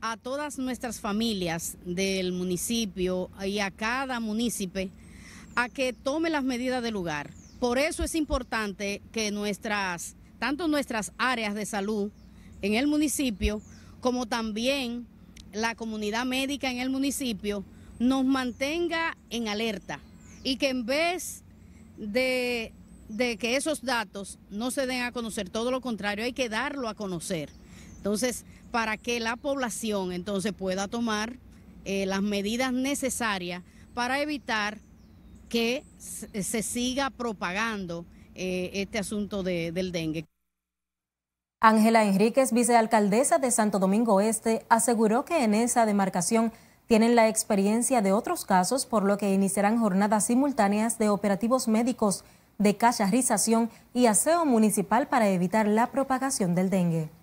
a todas nuestras familias del municipio y a cada municipio a que tome las medidas de lugar. Por eso es importante que nuestras, tanto nuestras áreas de salud en el municipio, como también la comunidad médica en el municipio, nos mantenga en alerta y que en vez de que esos datos no se den a conocer, todo lo contrario, hay que darlo a conocer. Entonces, para que la población entonces pueda tomar eh, las medidas necesarias para evitar que se, siga propagando eh, este asunto del dengue. Ángela Enríquez, vicealcaldesa de Santo Domingo Este, aseguró que en esa demarcación tienen la experiencia de otros casos, por lo que iniciarán jornadas simultáneas de operativos médicos de cacharrización y aseo municipal para evitar la propagación del dengue.